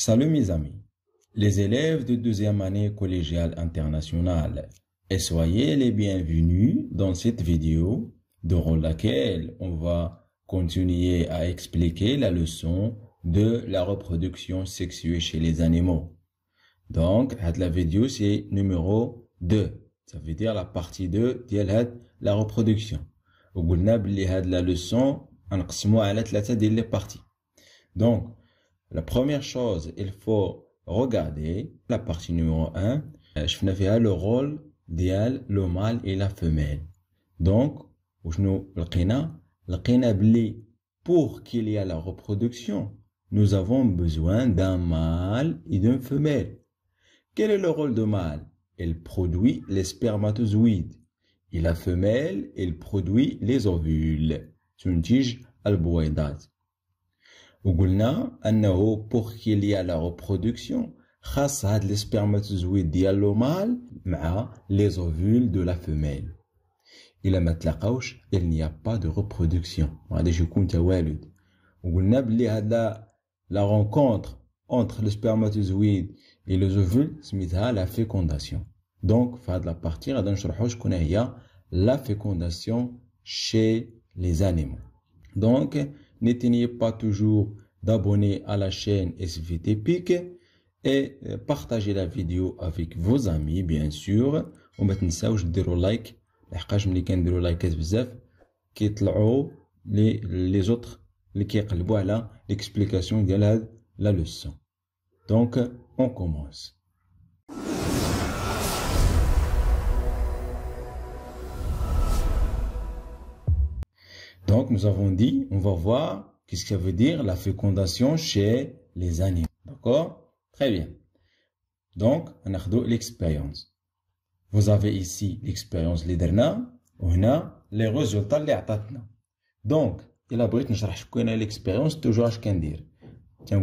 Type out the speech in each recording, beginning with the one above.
Salut mes amis, les élèves de deuxième année collégiale internationale, et soyez les bienvenus dans cette vidéo durant laquelle on va continuer à expliquer la leçon de la reproduction sexuée chez les animaux. Donc, la vidéo c'est numéro 2. Ça veut dire la partie 2 de la reproduction. Au la leçon, la partie Donc, la première chose, il faut regarder la partie numéro 1, شفنا euh, le rôle d'Ial, le mâle et la femelle. Donc, pour qu'il y ait la reproduction, nous avons besoin d'un mâle et d'une femelle. Quel est le rôle de mâle Il produit les spermatozoïdes. Et la femelle, elle produit les ovules. une tige al pour qu'il y a la reproduction khas les spermatozoïdes dial l'homme مع les ovules de la femelle il n'y a pas de reproduction la rencontre entre les spermatozoïdes et les ovules à la fécondation donc fhad la partie à la fécondation chez les animaux donc n'éteignez pas toujours d'abonner à la chaîne SVT PIC et euh, partagez la vidéo avec vos amis, bien sûr. On va mettre ça de je like. Je vais vous donner un like SVZF les autres qui ont l'explication de la leçon. Donc, on commence. Donc, nous avons dit, on va voir qu'est-ce que veut dire la fécondation chez les animaux. D'accord Très bien. Donc, on a l'expérience. Vous avez ici l'expérience les on a les résultats l'Atatna. Donc, il a brut, nous l'expérience, toujours à ce qu'on dit. Tiens,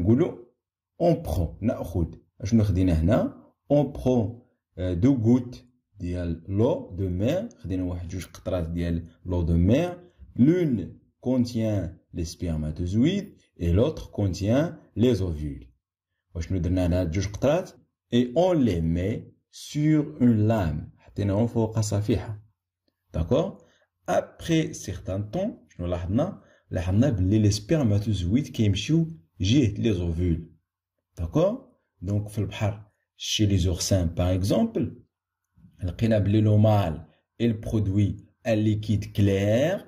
on prend, je on prend euh, deux gouttes de l'eau de mer, on prend جوج قطرات ديال l'eau de mer, L'une contient les spermatozoïdes et l'autre contient les ovules. Et on les met sur une lame. D'accord Après certain temps, les spermatozoïdes qui jettent les ovules. D'accord Donc, chez les oursins, par exemple, le mâle, il produit un liquide clair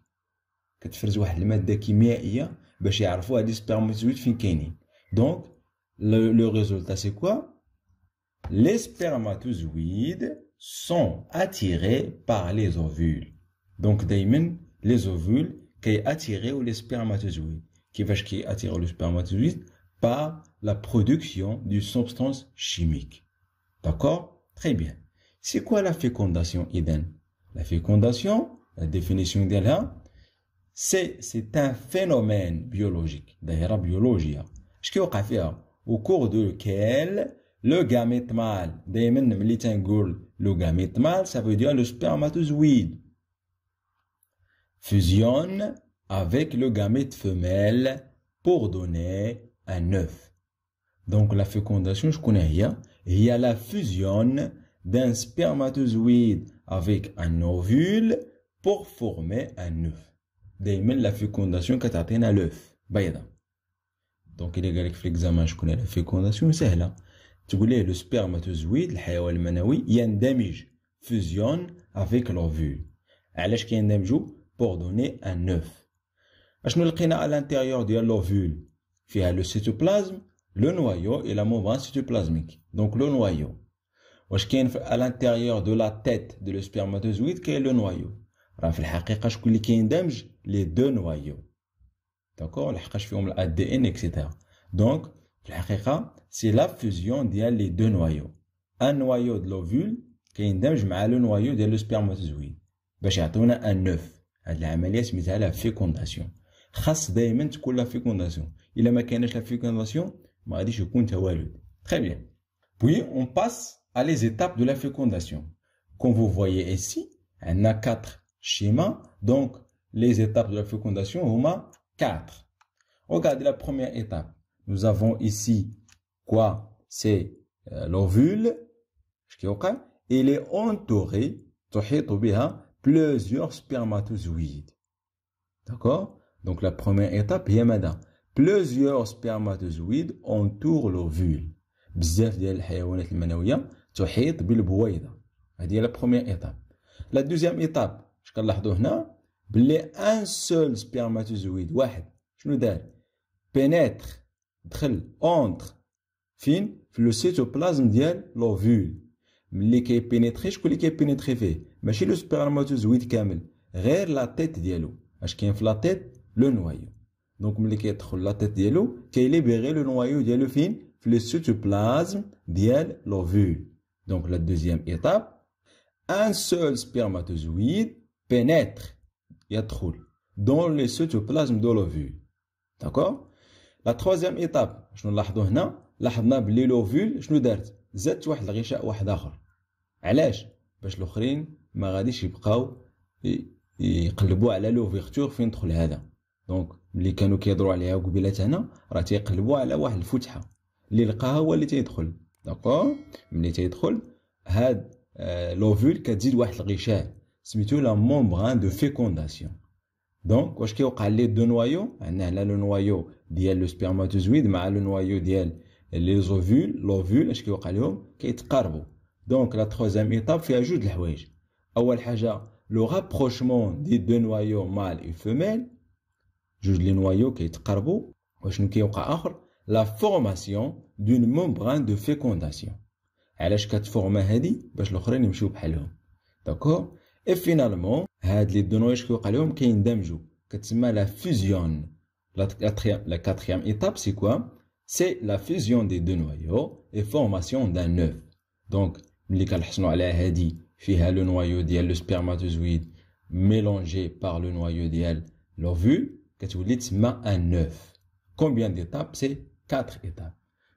donc le résultat c'est quoi les spermatozoïdes sont attirés par les ovules. Donc, des les ovules qui attirés les spermatozoïdes. qui كيفاش qui attirent les spermatozoïdes Par la production d'une substance chimique. D'accord Très bien. C'est quoi la fécondation, Eden La fécondation, la définition d'elle, c'est un phénomène biologique d'ailleurs biologie ce qui y a au cours de le gamète mâle le gamète mâle ça veut dire le spermatozoïde fusionne avec le gamète femelle pour donner un œuf donc la fécondation je connais rien il y a la fusion d'un spermatozoïde avec un ovule pour former un œuf c'est la fécondation qui atteint donne l'œuf. C'est ça. Donc, si on fait l'examen de la fécondation, c'est ça. Tu le spermatozoïde, le hérone manoué, il se déplace, fusionne avec l'ovule. Pourquoi il se déplace Pour donner un œuf. Si on le à l'intérieur de l'ovule, il y a le cytoplasme, le noyau et la membrane cytoplasmique. Donc, le noyau. Et ce qui est à l'intérieur de la tête du spermatozoïde, est le noyau. Alors, en réalité, tout ce qui les deux noyaux, d'accord, les chromosomes ADN, etc. Donc c'est la fusion des deux noyaux. Un noyau de l'ovule qui interagit avec le noyau de l'ospéramozouine. Béchato, on a un œuf. La fécondation, mise à la fécondation. Chasse dément sur la fécondation. Il a pas la fécondation. on bah, dit je compte à Très bien. Puis on passe à les étapes de la fécondation. Quand vous voyez ici on A quatre schémas, donc les étapes de la fécondation, on a quatre. Regardez la première étape. Nous avons ici quoi C'est euh, l'ovule, Il est entouré, plusieurs spermatozoïdes. D'accord Donc la première étape, est maintenant. Plusieurs spermatozoïdes entourent l'ovule. بزاف ديال الحيوانات المنويه تحيط بالبويضه la هي étape. بروميير ايتاب Blé un seul spermatozoïde. Je veux dire, entre, pénètre entre le cytoplasme d'elle, l'ovule. Je veux dire, je pénètre, il pénètre. Mais le spermatozoïde est rire la tête d'eau. Je le noyau. Donc, il est la tête d'eau, il libère le noyau d'elle, le fin. Le cytoplasme d'elle, l'ovule. Donc, la deuxième étape, un seul spermatozoïde pénètre. يدخل دون لي cytoplasme دو l'ovule داكور لا تخوازيام ايتاب شنو نلاحظوا هنا لاحظنا بلي لوفول شنو دارت زادت واحد الغشاء واحد اخر علاش باش الاخرين ما غاديش يبقاو يقلبوا على لوفيغتور فين دخل هذا دونك ملي كانوا كيهضروا عليها قبيلات هنا راه تيقلبوا على واحد الفتحه اللي لقاها هو اللي تيدخل داكور ملي تيدخل هاد لوفول كتزيد واحد الغشاء c'est dire la membrane hein, de fécondation donc quand je vais au callet de noyau elle a le noyau dit elle le spermatozoïde mais le noyau dit l'ovule. les ovules l'ovule lorsque je vais au callet qui est carbo donc la troisième étape fait ajoute la le rapprochement des deux noyaux mâle et femelle je les noyaux qui est carbo parce que nous qui au cas la formation d'une membrane hein, de fécondation alors je cat forme hédi parce que l'homme n'est pas d'accord et finalement les deux noyaux qui la fusion la quatrième étape c'est quoi c'est la fusion des deux noyaux et formation d'un œuf donc les le noyau le spermatozoïde mélangé par le noyau de l'ovule vue, ce que un œuf combien d'étapes c'est quatre étapes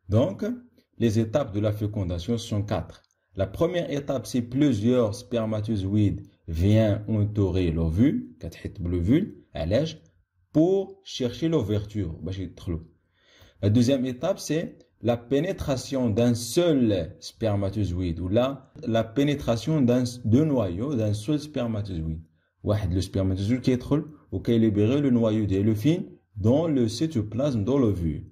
donc les étapes de la fécondation sont quatre la première étape c'est plusieurs spermatozoïdes vient entourer l'ovule, bleu l'ovule, pour chercher l'ouverture La deuxième étape c'est la pénétration d'un seul spermatozoïde ou là la pénétration d'un deux noyaux d'un seul spermatozoïde. le spermatozoïde qui qui est le noyau de le dans le cytoplasme de l'ovule.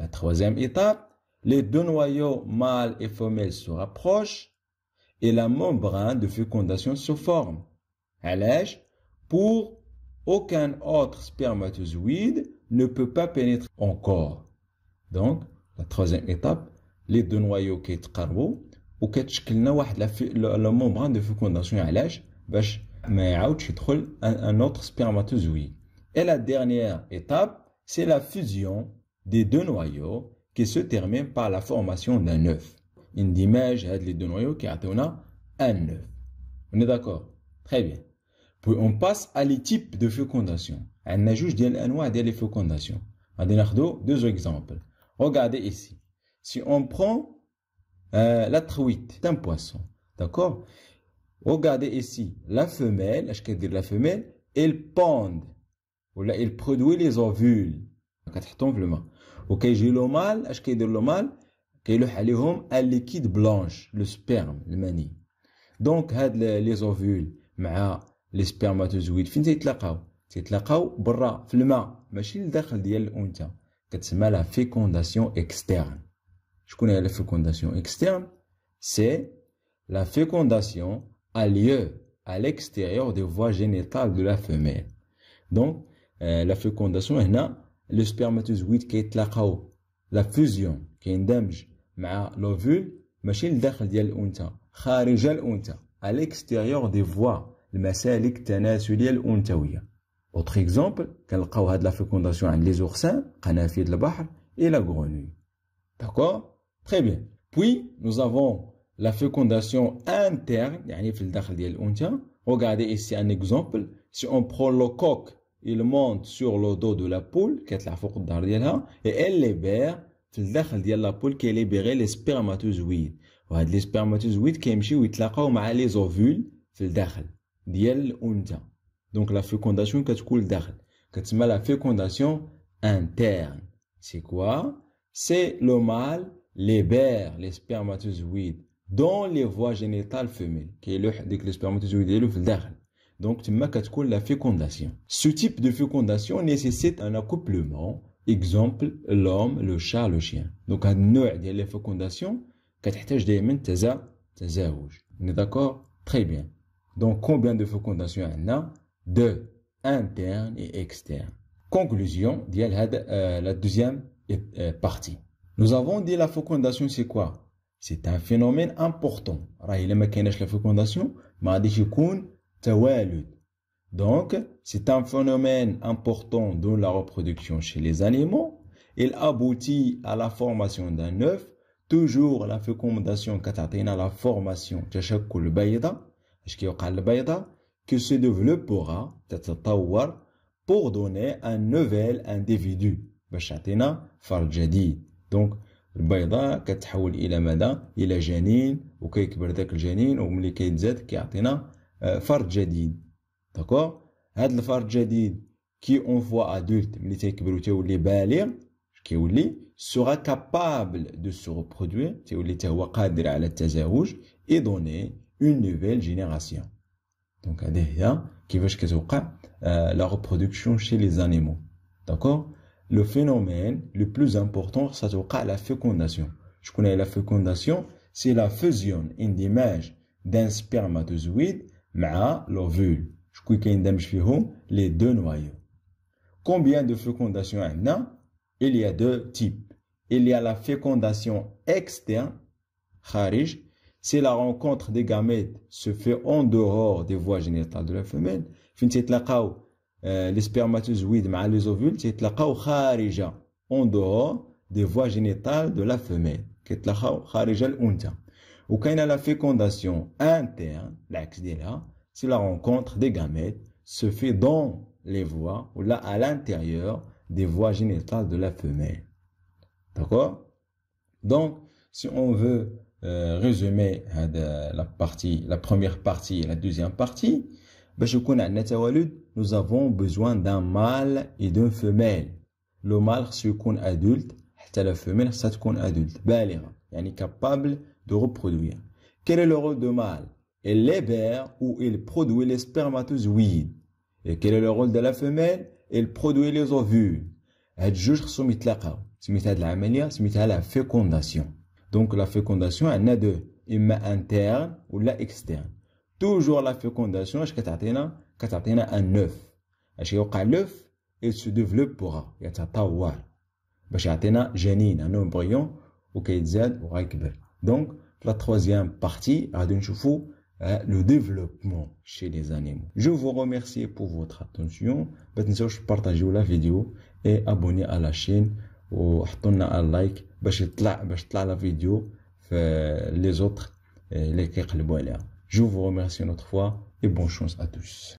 La troisième étape, les deux noyaux mâles et femelles se rapprochent et la membrane de fécondation se forme. Allège, pour aucun autre spermatozoïde ne peut pas pénétrer encore. Donc, la troisième étape, les deux noyaux qui sont la membrane de fécondation allège, mais un autre spermatozoïde et la dernière étape c'est la fusion des deux noyaux qui se termine par la formation d'un œuf une image aide les deux noyaux qui on a un œuf. On est d'accord. Très bien. Puis on passe à les types de fécondation. Elle n'ajoute rien à noyer les fécondations. Adenardo, deux exemples. Regardez ici. Si on prend euh, la truite, d'un poisson, d'accord. Regardez ici, la femelle, de la femelle, elle pend. elle produit les ovules. Quatrième Ok, j'ai l'homme mâle, de l'homme mâle que le peliome est liquide blanche le sperme le mani donc had les ovules avec les spermatozoïdes fin cette laquau cette laquau brûle flumag mais il est d'âge de l'antenne que c'est la fécondation externe je connais la fécondation externe c'est la fécondation a lieu à l'extérieur des voies génitales de la femelle donc euh, la fécondation hélas le spermatozoïde qui est laquau la fusion qui est une mais le vœu, machine d'âge de l'antre, extérieur de voir les mesalik ténaculiers l'antre ou autre exemple quand le coeur de la fécondation en les oursins, canaif de la barre et la grenouille d'accord très bien puis nous avons la fécondation interne, y a une fil d'âge de l'antre regardez ici un exemple si on prend le coq il monte sur le dos de la poule qui est la force d'arrière là et elle les dans le ventre, il la qui libère les spermatozoïdes. Les spermatozoïdes qui arrivent avec les ovules dans le ventre. Dans Donc la fécondation qui s'appelle le ventre. C'est la fécondation interne. C'est quoi C'est le mâle qui libère les spermatozoïdes dans les voies génitales femelles. C'est le les qui s'appelle le ventre. Donc c'est ce qu'on appelle la fécondation. Ce type de fécondation nécessite un accouplement. Exemple, l'homme, le chat, le chien. Donc, un نوع ديال la fécondation, كتحتاج دائما taza rouge. On est d'accord Très bien. Donc, combien de fécondations on a Deux, internes et externes. Conclusion ديال euh, la deuxième euh, partie. Nous avons dit la fécondation c'est quoi C'est un phénomène important. Il la fécondation, donc, c'est un phénomène important dans la reproduction chez les animaux. Il aboutit à la formation d'un œuf. Toujours la fécondation à la formation de qui se développera pour donner un nouvel individu. Donc, البيضاء كتحول الى ماذا الى جنين وكيكبر داك الجنين وملي كيتزاد كيعطينا فرد جديد D'accord هذا الفرد jadid qui envoie voit adulte ملي تيكبر وتولي بالغ sera capable de se reproduire et donner une nouvelle génération donc veut que ce soit euh, la reproduction chez les animaux d'accord le phénomène le plus important c'est la fécondation Je connais la fécondation c'est la fusion image d'un spermatozoïde mais l'ovule les deux noyaux. les deux combien de fécondations a il y a deux types il y a la fécondation externe c'est si la rencontre des gamètes se fait en dehors des voies génitales de la femelle la euh, les spermatozoïdes مع les ovules en dehors des voies génitales de la femelle si la rencontre des gamètes se fait dans les voies ou là à l'intérieur des voies génitales de la femelle. D'accord Donc, si on veut euh, résumer hein, la, première partie et la deuxième partie, ben, nous avons besoin d'un mâle et d'une femelle. Le mâle, c'est adulte, et la femelle, c'est adulte, ben, est capable de reproduire. Quel est le rôle du mâle il libère ou il produit les spermatozoïdes. Et quel est le rôle de la femelle elle produit les ovules. Elle juge se mitlaka. C'est de la manière, c'est la fécondation. Donc la fécondation, elle a deux. Il met interne ou la externe. Toujours la fécondation, est-ce que tu as un œuf Est-ce un œuf Il se développe pour y un tawar. Parce un génie, un embryon, ou Donc, la troisième partie, on a voir Hein, le développement chez les animaux. Je vous remercie pour votre attention. Partagez la vidéo et abonnez à la chaîne. Oh, et un like pour bah, que bah, la vidéo les autres. Je vous remercie une autre fois et bonne chance à tous.